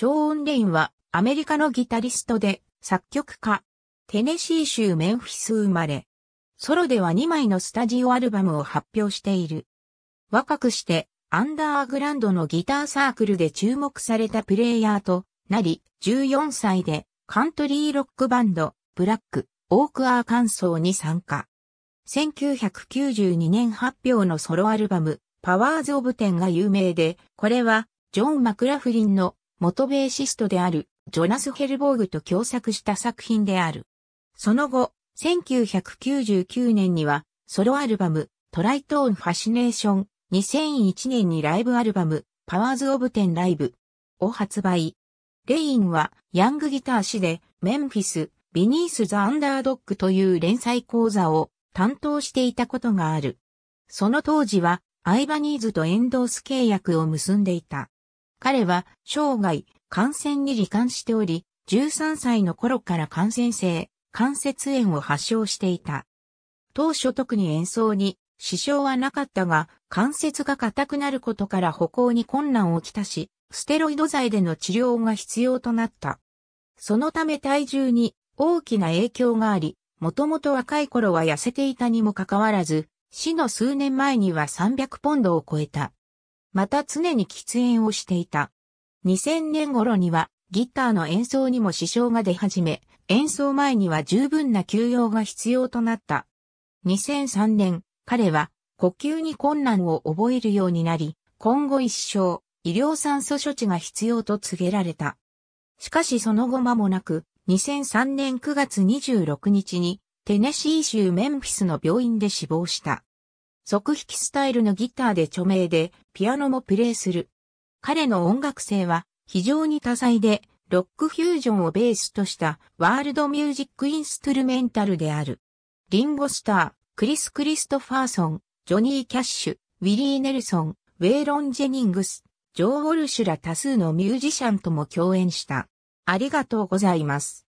ショーン・レインはアメリカのギタリストで作曲家。テネシー州メンフィス生まれ。ソロでは2枚のスタジオアルバムを発表している。若くしてアンダーグラウンドのギターサークルで注目されたプレイヤーとなり、14歳でカントリーロックバンド、ブラック、オークアーカンソーに参加。1992年発表のソロアルバム、パワーズ・オブ・テンが有名で、これは、ジョン・マクラフリンの元ベーシストであるジョナス・ヘルボーグと共作した作品である。その後、1999年にはソロアルバムトライトーン・ファシネーション、2001年にライブアルバムパワーズ・オブ・テン・ライブを発売。レインはヤングギター誌でメンフィス、ビニース・ザ・アンダードッグという連載講座を担当していたことがある。その当時はアイバニーズとエンドース契約を結んでいた。彼は生涯感染に罹患しており、13歳の頃から感染性、関節炎を発症していた。当初特に演奏に支障はなかったが、関節が硬くなることから歩行に困難をきたし、ステロイド剤での治療が必要となった。そのため体重に大きな影響があり、もともと若い頃は痩せていたにもかかわらず、死の数年前には300ポンドを超えた。また常に喫煙をしていた。2000年頃にはギターの演奏にも支障が出始め、演奏前には十分な休養が必要となった。2003年、彼は呼吸に困難を覚えるようになり、今後一生、医療酸素処置が必要と告げられた。しかしその後間もなく、2003年9月26日に、テネシー州メンフィスの病院で死亡した。即弾きスタイルのギターで著名で、ピアノもプレイする。彼の音楽性は非常に多彩で、ロックフュージョンをベースとしたワールドミュージックインストゥルメンタルである。リンゴスター、クリス・クリストファーソン、ジョニー・キャッシュ、ウィリー・ネルソン、ウェイロン・ジェニングス、ジョー・ウォルシュら多数のミュージシャンとも共演した。ありがとうございます。